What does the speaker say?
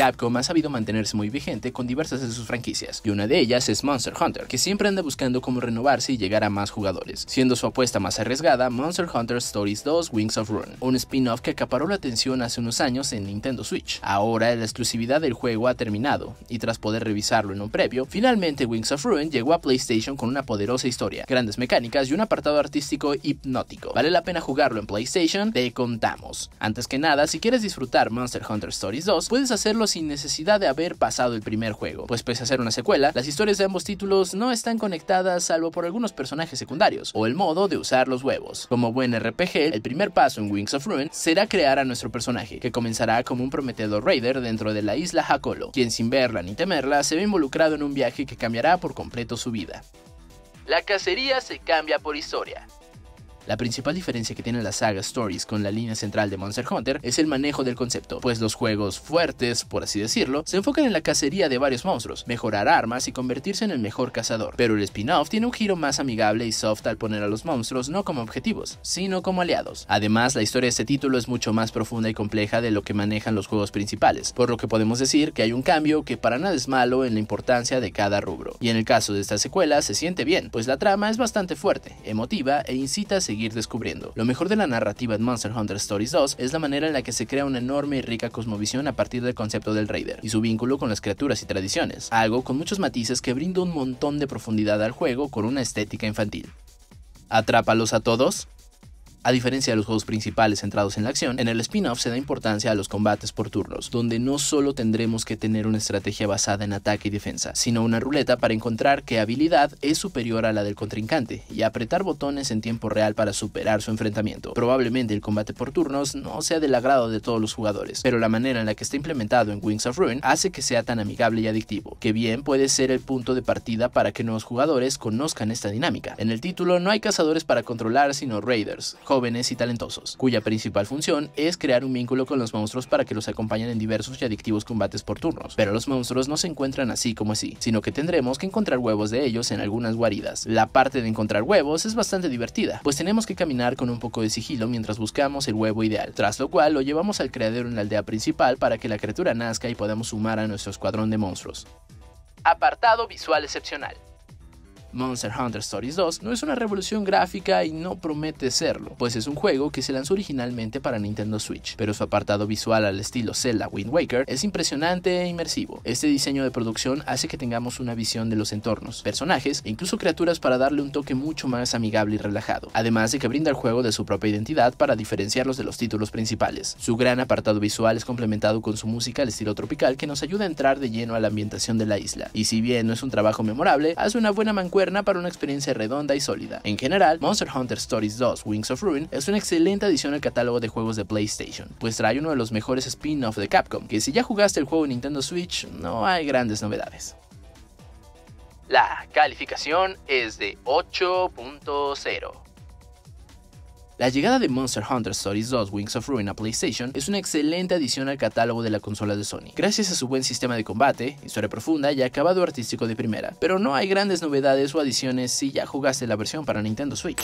Capcom ha sabido mantenerse muy vigente con diversas de sus franquicias, y una de ellas es Monster Hunter, que siempre anda buscando cómo renovarse y llegar a más jugadores, siendo su apuesta más arriesgada Monster Hunter Stories 2 Wings of Ruin, un spin-off que acaparó la atención hace unos años en Nintendo Switch. Ahora la exclusividad del juego ha terminado, y tras poder revisarlo en un previo, finalmente Wings of Ruin llegó a PlayStation con una poderosa historia, grandes mecánicas y un apartado artístico hipnótico. Vale la pena jugarlo en PlayStation, te contamos. Antes que nada, si quieres disfrutar Monster Hunter Stories 2, puedes hacerlo sin necesidad de haber pasado el primer juego, pues pese a ser una secuela, las historias de ambos títulos no están conectadas salvo por algunos personajes secundarios o el modo de usar los huevos. Como buen RPG, el primer paso en Wings of Ruin será crear a nuestro personaje, que comenzará como un prometedor raider dentro de la isla Hakolo, quien sin verla ni temerla se ve involucrado en un viaje que cambiará por completo su vida. La cacería se cambia por historia. La principal diferencia que tiene la saga Stories con la línea central de Monster Hunter es el manejo del concepto, pues los juegos fuertes, por así decirlo, se enfocan en la cacería de varios monstruos, mejorar armas y convertirse en el mejor cazador, pero el spin-off tiene un giro más amigable y soft al poner a los monstruos no como objetivos, sino como aliados. Además, la historia de este título es mucho más profunda y compleja de lo que manejan los juegos principales, por lo que podemos decir que hay un cambio que para nada es malo en la importancia de cada rubro. Y en el caso de esta secuela se siente bien, pues la trama es bastante fuerte, emotiva e incita a seguir descubriendo. Lo mejor de la narrativa de Monster Hunter Stories 2 es la manera en la que se crea una enorme y rica cosmovisión a partir del concepto del raider y su vínculo con las criaturas y tradiciones, algo con muchos matices que brinda un montón de profundidad al juego con una estética infantil. ¿Atrápalos a todos? A diferencia de los juegos principales centrados en la acción, en el spin-off se da importancia a los combates por turnos, donde no solo tendremos que tener una estrategia basada en ataque y defensa, sino una ruleta para encontrar qué habilidad es superior a la del contrincante y apretar botones en tiempo real para superar su enfrentamiento. Probablemente el combate por turnos no sea del agrado de todos los jugadores, pero la manera en la que está implementado en Wings of Ruin hace que sea tan amigable y adictivo, que bien puede ser el punto de partida para que nuevos jugadores conozcan esta dinámica. En el título no hay cazadores para controlar, sino raiders jóvenes y talentosos, cuya principal función es crear un vínculo con los monstruos para que los acompañen en diversos y adictivos combates por turnos. Pero los monstruos no se encuentran así como así, sino que tendremos que encontrar huevos de ellos en algunas guaridas. La parte de encontrar huevos es bastante divertida, pues tenemos que caminar con un poco de sigilo mientras buscamos el huevo ideal, tras lo cual lo llevamos al creador en la aldea principal para que la criatura nazca y podamos sumar a nuestro escuadrón de monstruos. Apartado visual excepcional. Monster Hunter Stories 2 no es una revolución gráfica y no promete serlo, pues es un juego que se lanzó originalmente para Nintendo Switch, pero su apartado visual al estilo Zelda Wind Waker es impresionante e inmersivo. Este diseño de producción hace que tengamos una visión de los entornos, personajes e incluso criaturas para darle un toque mucho más amigable y relajado, además de que brinda al juego de su propia identidad para diferenciarlos de los títulos principales. Su gran apartado visual es complementado con su música al estilo tropical que nos ayuda a entrar de lleno a la ambientación de la isla, y si bien no es un trabajo memorable, hace una buena mancuerna para una experiencia redonda y sólida. En general, Monster Hunter Stories 2 Wings of Ruin es una excelente adición al catálogo de juegos de PlayStation, pues trae uno de los mejores spin-off de Capcom, que si ya jugaste el juego Nintendo Switch, no hay grandes novedades. La calificación es de 8.0. La llegada de Monster Hunter Stories 2 Wings of Ruin a PlayStation es una excelente adición al catálogo de la consola de Sony, gracias a su buen sistema de combate, historia profunda y acabado artístico de primera, pero no hay grandes novedades o adiciones si ya jugaste la versión para Nintendo Switch.